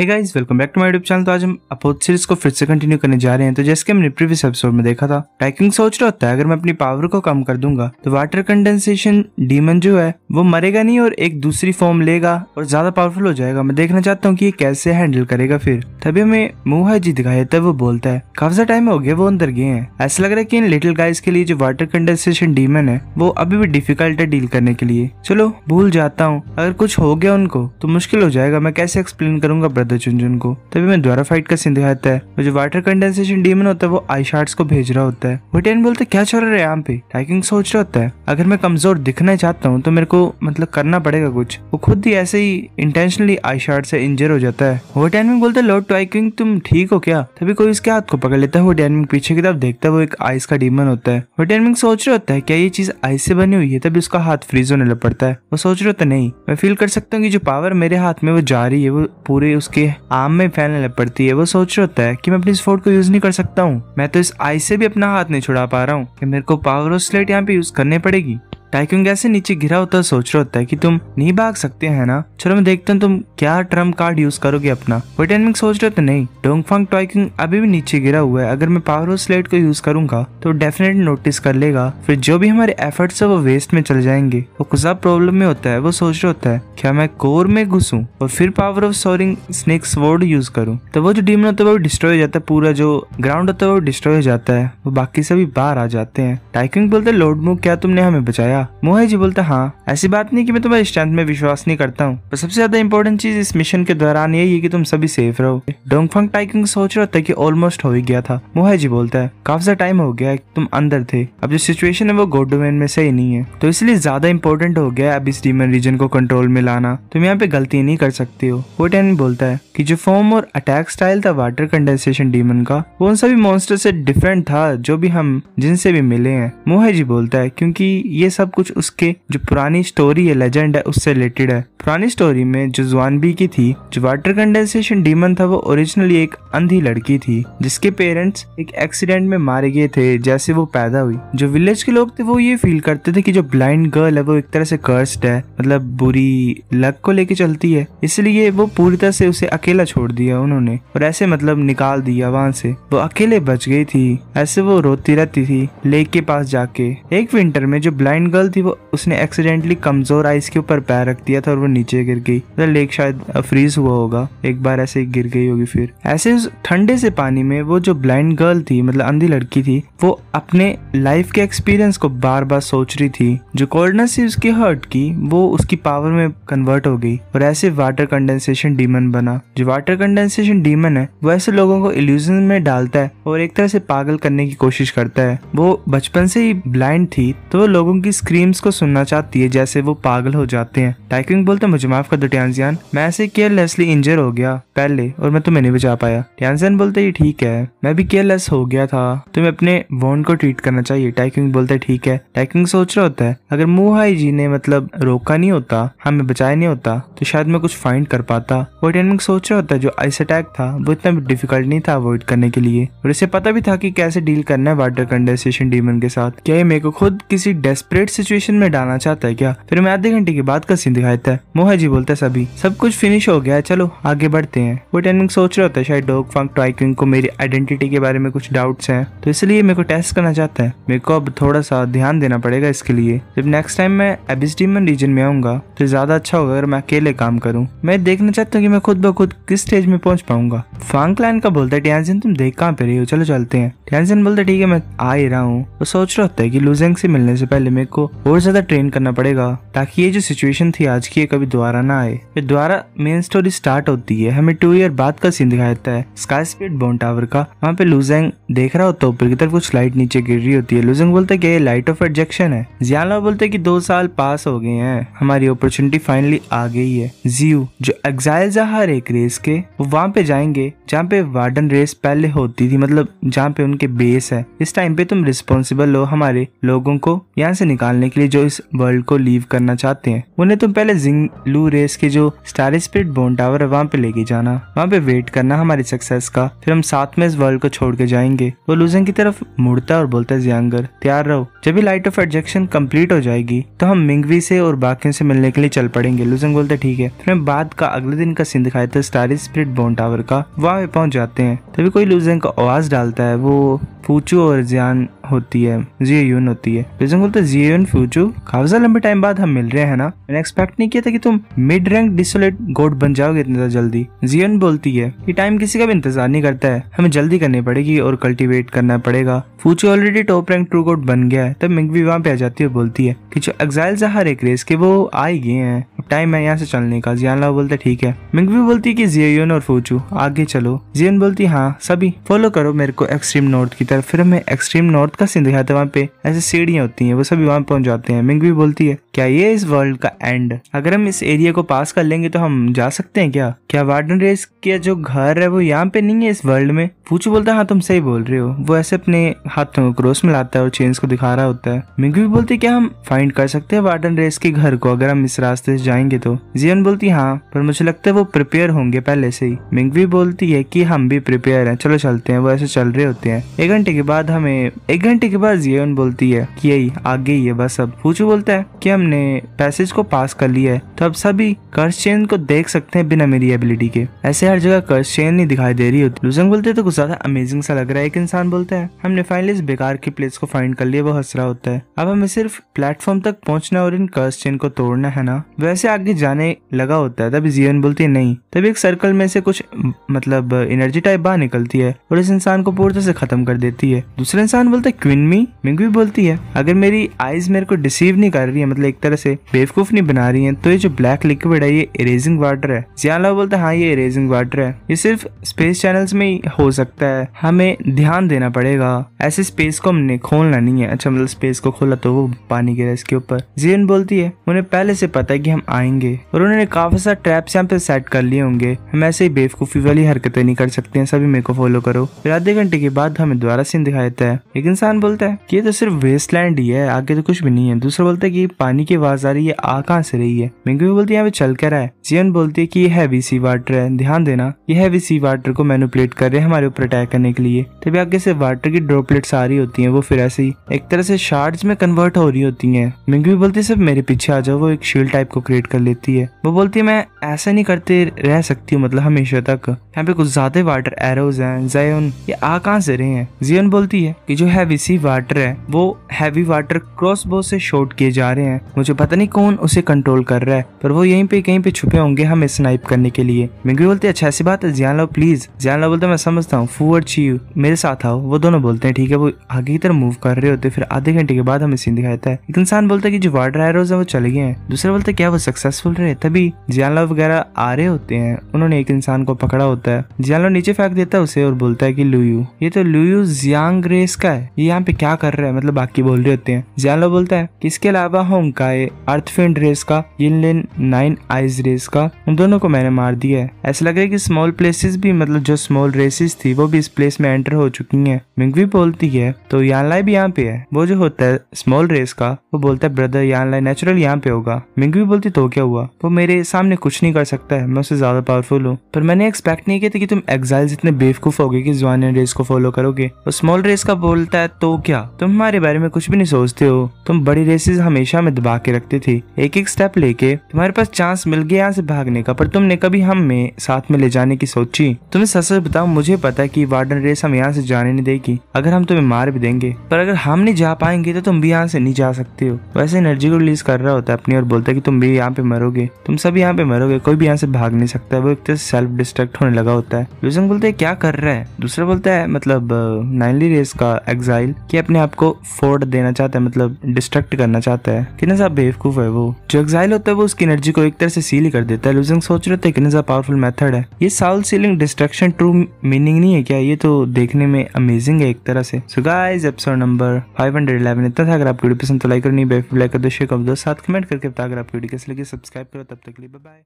hey guys welcome back to my YouTube channel तो आज हम अपोज सीरीज को फिर से कंटिन्यू करने जा रहे हैं तो जैसे कि हमने प्रीवियस एपिसोड में देखा था टाइकिंग सोच रहा होता है अगर मैं अपनी पावर को कम कर दूंगा तो वाटर कंडेंसेशन डीमन जो है वो मरेगा नहीं और एक दूसरी फॉर्म लेगा और ज्यादा पावरफुल हो जाएगा मैं देखना चाहता हूँ की ये कैसे हैंडल करेगा फिर तभी हमें मुहा जी दिखाया तब वो बोलता है काफी टाइम हो गया वो अंदर गए हैं ऐसा लग रहा है की इन लिटिल गाइज के लिए जो वाटर कंडेंसेशन डीमन है वो अभी भी डिफिकल्ट है डील करने के लिए चलो भूल जाता हूँ अगर कुछ हो गया उनको तो मुश्किल हो जाएगा मैं कैसे एक्सप्लेन करूंगा था चुनचुन को तभी मैं द्वारा फाइट का सीन दिखाता है वो जो वाटर कंडेंसेशन डीमन होता है वो आई शार्ट को भेज रहा होता है वो टेन बोलते क्या चल रहा है यहाँ पे टाइकिंग सोच रहा होता है अगर मैं कमजोर दिखना चाहता हूँ तो मेरे को मतलब करना पड़ेगा कुछ वो खुद ही ऐसे ही इंटेंशनली आई शार्ट से इंजर हो जाता है वो टाइमिंग बोलते लॉर्ड टाइकिंग तुम ठीक हो क्या तभी कोई उसके हाथ को पकड़ लेता है वो टाइमिंग पीछे की तरफ देखता है वो एक आइस का डीमन होता है वो टाइमिंग सोच रहा होता है क्या ये चीज आइस से बनी हुई है तभी उसका हाथ फ्रीज होने लग पड़ता है वो सोच रहा होता नहीं मैं फील कर सकता हूँ की जो पावर मेरे हाथ में वो जा रही है वो पूरे उस उसके आम में फैलने लग पड़ती है वो सोच रहा होता है कि मैं अपनी इस फोर्ड को यूज नहीं कर सकता हूँ मैं तो इस आई से भी अपना हाथ नहीं छुड़ा पा रहा हूँ कि मेरे को पावर और स्लेट यहाँ पे यूज करने पड़ेगी टाइकून कैसे से नीचे गिरा होता सोच रहा होता है कि तुम नहीं भाग सकते हैं ना चलो मैं देखता हूँ तुम क्या ट्रम्प कार्ड यूज करोगे अपना वोटेनमिंग सोच रहे थे नहीं डोंगफांग टाइकून अभी भी नीचे गिरा हुआ है अगर मैं पावर हाउस लाइट को यूज करूंगा तो डेफिनेटली नोटिस कर लेगा फिर जो भी हमारे एफर्ट्स है वो वेस्ट में चले जाएंगे वो कुछ प्रॉब्लम में होता है वो सोच रहा होता है क्या मैं कोर में घुसू और फिर power of soaring snake word use करूँ तो वो जो डीमन होता है वो डिस्ट्रॉय हो जाता है पूरा जो ग्राउंड होता है वो डिस्ट्रॉय हो जाता है वो बाकी सभी बाहर आ जाते हैं टाइकिंग बोलते लोडमू क्या तुमने हमें बचाया था मोहे जी बोलता हाँ ऐसी बात नहीं कि मैं तुम्हारे स्ट्रेंथ में विश्वास नहीं करता हूँ पर सबसे ज्यादा इम्पोर्टेंट चीज इस मिशन के दौरान यही है कि तुम सभी सेफ रहो डोंगफंग टाइकिंग सोच रहा था कि ऑलमोस्ट हो ही गया था मोहे जी बोलता है काफी सा टाइम हो गया तुम अंदर थे अब जो सिचुएशन है वो गोड डोमेन में सही नहीं है तो इसलिए ज्यादा इम्पोर्टेंट हो गया अब इस डीमन रीजन को कंट्रोल में लाना तुम यहाँ पे गलती नहीं कर सकते हो वो टेन बोलता है की जो फॉर्म और अटैक स्टाइल था वाटर कंडेंसेशन डीमन का वो उन सभी मॉन्स्टर से डिफरेंट था जो भी हम जिनसे भी मिले हैं मोहे जी बोलता है क्योंकि ये सब सब कुछ उसके जो पुरानी स्टोरी है लेजेंड है उससे रिलेटेड है पुरानी स्टोरी में जो बी की थी जो वाटर कंडेंसेशन डीमन था वो ओरिजिनली एक अंधी लड़की थी जिसके पेरेंट्स एक एक्सीडेंट में मारे गए थे जैसे वो पैदा हुई जो विलेज के लोग थे वो ये फील करते थे कि जो ब्लाइंड गर्ल है वो एक तरह से कर्स्ड है मतलब बुरी लक को लेके चलती है इसलिए वो पूरी तरह से उसे अकेला छोड़ दिया उन्होंने और ऐसे मतलब निकाल दिया वहां से वो अकेले बच गई थी ऐसे वो रोती रहती थी लेक के पास जाके एक विंटर में जो ब्लाइंड गर्ल गर्ल थी वो उसने एक्सीडेंटली कमजोर आइस के ऊपर पैर रख दिया था और वो नीचे गिर गई तो लेक शायद फ्रीज हुआ होगा एक बार ऐसे गिर गई होगी फिर ऐसे उस ठंडे से पानी में वो जो ब्लाइंड गर्ल थी मतलब अंधी लड़की थी वो अपने लाइफ के एक्सपीरियंस को बार बार सोच रही थी जो कोल्डनेस थी उसकी हर्ट की वो उसकी पावर में कन्वर्ट हो गई और ऐसे वाटर कंडेंसेशन डीमन बना जो वाटर कंडेंसेशन डीमन है वो ऐसे लोगों को इल्यूजन में डालता है और एक तरह से पागल करने की कोशिश करता है वो बचपन से ही ब्लाइंड थी तो वो लोगों की स्क्रीम्स को सुनना चाहती है जैसे वो पागल हो जाते हैं टाइकिंग बोलते मुझे माफ कर दो टैंजियान मैं ऐसे केयरलेसली इंजर हो गया पहले और मैं तुम्हें नहीं बचा पाया टैंजियान बोलते ये ठीक है मैं भी केयरलेस हो गया था तुम्हें अपने वॉन्ड को ट्रीट करना चाहिए टाइकिंग बोलते ठीक है टाइकिंग सोच रहा होता है अगर मुंह जी ने मतलब रोका नहीं होता हमें बचाया नहीं होता तो शायद मैं कुछ फाइंड कर पाता वो टैंजियान सोच रहा होता है जो आइस अटैक था वो इतना डिफिकल्ट नहीं था अवॉइड करने के लिए और इसे पता भी था कि कैसे डील करना है वाटर कंडेसेशन डीमन के साथ क्या ये मेरे को खुद किसी डेस्परेट एक सिचुएशन में डालना चाहता है क्या फिर मैं आधे घंटे के बाद का सीन दिखाई है मोहा जी बोलता है सभी सब कुछ फिनिश हो गया है चलो आगे बढ़ते हैं वो टेनिंग सोच रहा होता है शायद डॉग फंक ट्राइकिंग को मेरी आइडेंटिटी के बारे में कुछ डाउट्स हैं तो इसलिए मेरे को टेस्ट करना चाहता है मेरे को अब थोड़ा सा ध्यान देना पड़ेगा इसके लिए जब नेक्स्ट टाइम मैं एबिस्टीमन रीजन में आऊंगा तो ज्यादा अच्छा होगा अगर मैं अकेले काम करूँ मैं देखना चाहता हूँ की मैं खुद ब खुद किस स्टेज में पहुंच पाऊंगा फांग क्लाइन का बोलता है टियानजिन तुम देख कहाँ पे रही हो चलो चलते हैं टियानजिन बोलता है ठीक है मैं आ ही रहा हूँ वो सोच रहा होता है की लुजेंग से मिलने से पहले मेरे को को और ज्यादा ट्रेन करना पड़ेगा ताकि ये जो सिचुएशन थी आज की ये कभी दोबारा ना आए फिर दोबारा मेन स्टोरी स्टार्ट होती है हमें टू ईयर बाद का सीन दिखाया जाता है स्काई स्पीड बोन टावर का वहाँ पे लुजेंग देख रहा होता ऊपर की तरफ कुछ लाइट नीचे गिर रही होती है लुजेंग बोलते है ये लाइट ऑफ एडजेक्शन है जियाला बोलते है की दो साल पास हो गए हैं हमारी अपॉर्चुनिटी फाइनली आ गई है जियो जो एग्जाइल हर एक रेस के वो वहाँ पे जाएंगे जहाँ पे वार्डन रेस पहले होती थी मतलब जहाँ पे उनके बेस है इस टाइम पे तुम रिस्पॉन्सिबल हो हमारे लोगों को यहाँ से निकाल निकालने के लिए जो इस वर्ल्ड को लीव करना चाहते हैं उन्हें तुम पहले जिंग लू रेस के जो स्टार स्पीड बोन टावर है वहाँ पे लेके जाना वहाँ पे वेट करना हमारी सक्सेस का फिर हम साथ में इस वर्ल्ड को छोड़ के जाएंगे वो लूजन की तरफ मुड़ता और बोलता है जियांगर तैयार रहो जब भी लाइट ऑफ एडजेक्शन कम्प्लीट हो जाएगी तो हम मिंगवी से और बाकियों से मिलने के लिए चल पड़ेंगे लूजन बोलते ठीक है फिर हम बाद का अगले दिन का सिंह दिखाया था स्टार स्पिरिट बोन टावर का वहाँ पे पहुँच जाते हैं तभी कोई लूजेंग का आवाज़ डालता है वो फूचू और जियान होती है जियो यून होती है लूजेंग बोलता जियो यून फूचू काफी लंबे टाइम बाद हम मिल रहे हैं ना मैंने एक्सपेक्ट नहीं किया था कि तुम मिड रैंक डिसोलेट गोड बन जाओगे इतना जल्दी जियन बोलती है कि टाइम किसी का भी इंतजार नहीं करता है हमें जल्दी करनी पड़ेगी और कल्टिवेट करना पड़ेगा फूचू already top rank true god बन गया है तब मिंग भी वहाँ पे आ जाती है बोलती है कि जो एग्जाइल्स हर एक रेस के वो आ गए हैं अब टाइम है यहाँ से चलने का जियान लाओ बोलते ठीक है मिंग भी बोलती है की यून और फूचू आगे चलो जियन बोलती है हाँ करना सभी फॉलो करो मेरे को एक्सट्रीम नॉर्थ की तरफ फिर हमें एक्सट्रीम नॉर्थ का सीन दिखाते वहाँ पे ऐसे सीढ़ियाँ होती हैं वो सभी वहाँ पहुँच जाते हैं मिंग भी बोलती है क्या ये इस वर्ल्ड का एंड अगर हम इस एरिया को पास कर लेंगे तो हम जा सकते हैं क्या क्या वार्डन रेस के जो घर है वो यहाँ पे नहीं है इस वर्ल्ड में पूछू बोलता है हाँ तुम सही बोल रहे हो वो ऐसे अपने हाथों को क्रॉस मिलाता है और चेंज को दिखा रहा होता है मिंग भी बोलती है क्या हम फाइंड कर सकते हैं वार्डन रेस के घर को अगर हम इस रास्ते से जाएंगे तो जियन बोलती है हाँ पर मुझे लगता है वो प्रिपेयर होंगे पहले से ही मिंगवी बोलती है की हम भी प्रिपेयर प्लेयर है चलो चलते हैं वो ऐसे चल रहे होते हैं एक घंटे के बाद हमें एक घंटे के बाद जियन बोलती है कि यही आगे ही है बस अब पूछू बोलता है कि हमने पैसेज को पास कर लिया है तो अब सभी कर्ज चेन को देख सकते हैं बिना मेरी एबिलिटी के ऐसे हर जगह कर्ज चेन नहीं दिखाई दे रही होती लुजंग बोलते तो कुछ ज्यादा अमेजिंग सा लग रहा है एक इंसान बोलता है हमने फाइनली इस बेकार की प्लेस को फाइंड कर लिया वो हंस रहा होता है अब हमें सिर्फ प्लेटफॉर्म तक पहुंचना और इन कर्ज चेन को तोड़ना है ना वैसे आगे जाने लगा होता है तभी जीवन बोलती है नहीं तभी एक सर्कल में से कुछ मतलब एनर्जी टाइप बाहर निकलती है और इस इंसान को पूरी तरह से खत्म कर देती है दूसरा इंसान बोलता है क्विन मी भी बोलती है अगर मेरी आईज मेरे को डिसीव नहीं कर रही है मतलब एक तरह से बेवकूफ नहीं बना रही है तो ये जो ब्लैक लिक्विड है ये इरेजिंग वाटर है जियाला बोलते हैं हाँ ये इरेजिंग वाटर है ये सिर्फ स्पेस चैनल्स में ही हो सकता है हमें ध्यान देना पड़ेगा ऐसे स्पेस को हमने खोलना नहीं है अच्छा मतलब स्पेस को खोला तो वो पानी गिरा इसके ऊपर जीन बोलती है उन्हें पहले से पता है कि हम आएंगे और उन्होंने काफी सारे ट्रैप्स यहाँ पे सेट कर लिए होंगे हम ऐसे ही बेवकूफी वाली हरकतें नहीं कर सकते हैं सभी मेरे को फॉलो करो फिर आधे घंटे के बाद हमें द्वारा सीन दिखा देता है एक इंसान बोलता है कि ये तो सिर्फ वेस्ट लैंड ही है आगे तो कुछ भी नहीं है दूसरा बोलता है कि पानी की आवाज आ रही है आ कहाँ से रही है मेंगू भी बोलती है यहाँ पे चल कर है बोलती है की ये हैवी सी वाटर है ध्यान देना ये हैवी सी वाटर को मैनुपलेट कर रहे हैं हमारे ऊपर अटैक करने के लिए तभी आगे से वाटर की ड्रॉपलेट्स आ रही होती है वो फिर ऐसे ही एक तरह से शार्ट में कन्वर्ट हो रही होती है मिंगू भी बोलती है सब मेरे पीछे आ जाओ वो एक शील्ड टाइप को क्रिएट कर लेती है वो बोलती है मैं ऐसा नहीं करते रह सकती हूँ मतलब हमेशा तक यहाँ पे कुछ ज्यादा वाटर एरोज हैं जयन ये आ कहाँ से रहे हैं जियन बोलती है कि जो हैवी सी वाटर है वो हैवी वाटर क्रॉस बो से शॉट किए जा रहे हैं मुझे पता नहीं कौन उसे कंट्रोल कर रहा है पर वो यहीं पे कहीं पे छुपे होंगे हमें स्नाइप करने के लिए मिंगी बोलते अच्छा ऐसी बात है जियान लो प्लीज जियान लो बोलते मैं समझता हूँ फूअर ची मेरे साथ आओ वो दोनों बोलते हैं ठीक है वो आगे की तरफ मूव कर रहे होते फिर आधे घंटे के बाद हमें सीन दिखाता है एक इंसान बोलता है की जो वाटर एरोज है वो चले गए हैं दूसरा बोलते क्या वो सक्सेसफुल रहे तभी जियान लो वगैरह आ रहे होते हैं उन्होंने एक इंसान को पकड़ा होता होता है जियालो नीचे फेंक देता है उसे और बोलता है कि लुयू ये तो लुयू जियांग रेस का है ये यहाँ पे क्या कर रहा है मतलब बाकी बोल रहे होते हैं जियालो बोलता है किसके इसके अलावा होंग का रेस का यिनलिन नाइन आइज रेस का उन दोनों को मैंने मार दिया है ऐसा लग रहा है की स्मॉल प्लेसेस भी मतलब जो स्मॉल रेसेस थी वो भी इस प्लेस में एंटर हो चुकी है मिंगवी बोलती है तो यानलाई भी यहाँ पे है वो जो होता है स्मॉल रेस का वो बोलता है ब्रदर यानलाई नेचुरल यहाँ पे होगा मिंगवी बोलती तो क्या हुआ वो मेरे सामने कुछ नहीं कर सकता है मैं उससे ज्यादा पावरफुल हूँ पर मैंने एक्सपेक्ट नहीं कहते कि तुम एग्जाइल्स इतने बेवकूफ होगे कि जवान रेस को फॉलो करोगे और स्मॉल रेस का बोलता है तो क्या तुम हमारे बारे में कुछ भी नहीं सोचते हो तुम बड़ी रेसेस हमेशा में दबा के रखते थे एक एक स्टेप लेके तुम्हारे पास चांस मिल गया यहाँ से भागने का पर तुमने कभी हमें साथ में ले जाने की सोची तुम्हें सच सच बताओ मुझे पता है की वार्डन रेस हम यहाँ से जाने नहीं देगी अगर हम तुम्हें मार भी देंगे पर अगर हम नहीं जा पाएंगे तो तुम भी यहाँ से नहीं जा सकते हो वैसे एनर्जी को रिलीज कर रहा होता है अपनी और बोलता है की तुम भी यहाँ पे मरोगे तुम सब यहाँ पे मरोगे कोई भी यहाँ से भाग नहीं सकता वो एक तरह सेल्फ डिस्ट्रक्ट होने लगा होता है लुजंग बोलते है क्या कर रहा है दूसरा बोलता है मतलब नाइनली रेस का एग्जाइल कि अपने आप को फोर्ड देना चाहता है मतलब डिस्ट्रक्ट करना चाहता है कितना सा बेवकूफ है वो जो एग्जाइल होता है वो उसकी एनर्जी को एक तरह से सील कर देता है लुजंग सोच रहे थे कितना पावरफुल मेथड है ये soul sealing destruction true meaning नहीं है क्या ये तो देखने में अमेजिंग है एक तरह से सो गाइस एपिसोड नंबर 511 इतना था अगर आपको वीडियो पसंद तो लाइक करनी बेफ लाइक कर दो शेयर कर दो साथ कमेंट करके बता अगर आपको वीडियो कैसे लगी सब्सक्राइब करो तब तक के लिए बाय